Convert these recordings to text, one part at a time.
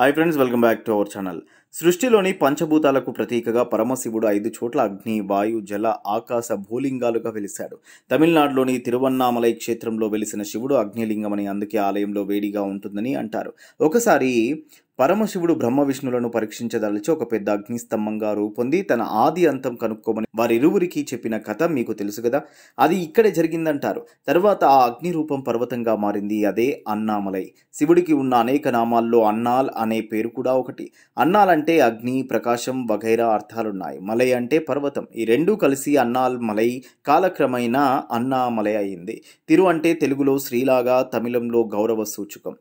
hi friends welcome back to our channel సృష్టిలోని పంచభూతాలకు ప్రతీకగా పరమశివుడు ఐదు చోట్ల అగ్ని వాయు జల ఆకాశ భూలింగాలుగా వెలిశాడు తమిళనాడులోని తిరువన్నామలై క్షేత్రంలో వెలిసిన శివుడు అగ్నిలింగమని అందుకే ఆలయంలో వేడిగా ఉంటుందని అంటారు ఒకసారి పరమశివుడు బ్రహ్మ విష్ణులను పరీక్షించదలిచి ఒక పెద్ద అగ్నిస్తంభంగా రూపొంది తన ఆది అంతం కనుక్కోమని వారిరువురికి చెప్పిన కథ మీకు తెలుసు కదా అది ఇక్కడే జరిగిందంటారు తర్వాత ఆ అగ్ని రూపం పర్వతంగా మారింది అదే అన్నామలై శివుడికి ఉన్న అనేక నామాల్లో అన్నాల్ అనే పేరు కూడా ఒకటి అన్నాల్ అంటే అగ్ని ప్రకాశం వగైరా అర్థాలున్నాయి మలై అంటే పర్వతం ఈ రెండూ కలిసి అన్నాల్ మలై కాలక్రమైన అన్నామలై అయింది తిరు అంటే తెలుగులో శ్రీలాగా తమిళంలో గౌరవ సూచకం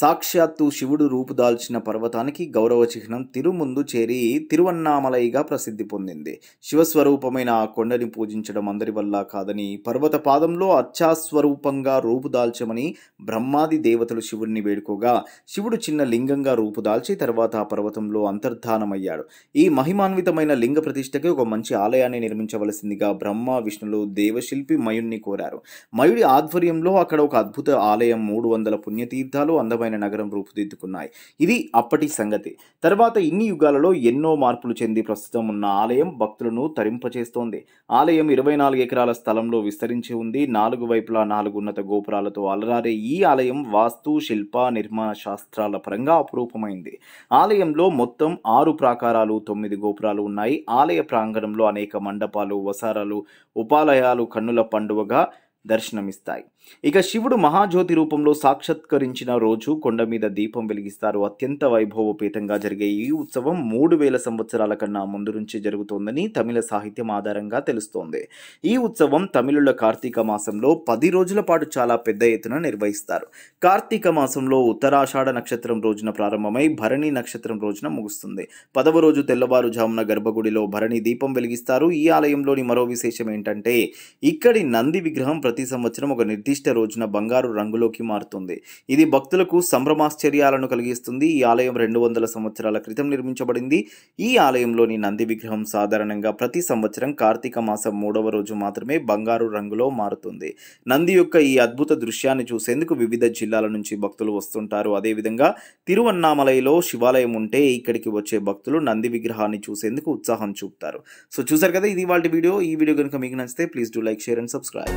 సాక్షాత్తు శివుడు రూపుదాల్చిన పర్వతానికి గౌరవ చిహ్నం తిరుముందు చేరి తిరువన్నామలైగా ప్రసిద్ధి పొందింది శివస్వరూపమైన ఆ కొండని పూజించడం అందరి వల్ల కాదని పర్వత పాదంలో అర్చాస్వరూపంగా రూపుదాల్చమని బ్రహ్మాది దేవతలు శివుణ్ణి వేడుకోగా శివుడు చిన్న లింగంగా రూపుదాల్చి తర్వాత ఆ పర్వతంలో అంతర్ధానమయ్యాడు ఈ మహిమాన్వితమైన లింగ ప్రతిష్టకి ఒక మంచి ఆలయాన్ని నిర్మించవలసిందిగా బ్రహ్మ విష్ణులు దేవశిల్పి మయుణ్ణి కోరారు మయుడి ఆధ్వర్యంలో అక్కడ ఒక అద్భుత ఆలయం మూడు వందల పుణ్యతీర్థాలు అందమైన అందమైన నగరం రూపుదిద్దుకున్నాయి ఇది అప్పటి సంగతి తర్వాత ఇన్ని యుగాలలో ఎన్నో మార్పులు చెంది ప్రస్తుతం ఉన్న ఆలయం భక్తులను తరింపచేస్తోంది ఆలయం ఇరవై నాలుగు ఎకరాల స్థలంలో విస్తరించి ఉంది నాలుగు వైపులా నాలుగు ఉన్నత గోపురాలతో అలరారే ఈ ఆలయం వాస్తు శిల్ప నిర్మాణ శాస్త్రాల పరంగా అపురూపమైంది ఆలయంలో మొత్తం ఆరు ప్రాకారాలు తొమ్మిది గోపురాలు ఉన్నాయి ఆలయ ప్రాంగణంలో అనేక మండపాలు వసారాలు ఉపాలయాలు కన్నుల పండువగా దర్శనమిస్తాయి ఇక శివుడు మహాజ్యోతి రూపంలో సాక్షాత్కరించిన రోజు కొండ మీద దీపం వెలిగిస్తారు అత్యంత వైభవపేతంగా జరిగే ఈ ఉత్సవం మూడు వేల సంవత్సరాల కన్నా ముందు నుంచి జరుగుతోందని తమిళ సాహిత్యం ఆధారంగా తెలుస్తోంది ఈ ఉత్సవం తమిళుల కార్తీక మాసంలో పది రోజుల పాటు చాలా పెద్ద ఎత్తున నిర్వహిస్తారు కార్తీక మాసంలో ఉత్తరాషాఢ నక్షత్రం రోజున ప్రారంభమై భరణి నక్షత్రం రోజున ముగుస్తుంది పదవ రోజు తెల్లవారుజామున గర్భగుడిలో భరణి దీపం వెలిగిస్తారు ఈ ఆలయంలోని మరో విశేషం ఏంటంటే ఇక్కడి నంది విగ్రహం ప్రతి సంవత్సరం ఒక నిర్దిష్ట రోజున బంగారు రంగులోకి మారుతుంది ఇది భక్తులకు సంభ్రమాశ్చర్యాలను కలిగిస్తుంది ఈ ఆలయం రెండు వందల సంవత్సరాల క్రితం నిర్మించబడింది ఈ ఆలయంలోని నంది విగ్రహం సాధారణంగా ప్రతి సంవత్సరం కార్తీక మాసం మూడవ రోజు మాత్రమే బంగారు రంగులో మారుతుంది నంది యొక్క ఈ అద్భుత దృశ్యాన్ని చూసేందుకు వివిధ జిల్లాల నుంచి భక్తులు వస్తుంటారు అదేవిధంగా తిరువన్నామలయలో శివాలయం ఉంటే ఇక్కడికి వచ్చే భక్తులు నంది విగ్రహాన్ని చూసేందుకు ఉత్సాహం చూపుతారు సో చూసారు కదా ఇది వాళ్ళ వీడియో ఈ వీడియో కనుక మీకు నచ్చితే please do like share and subscribe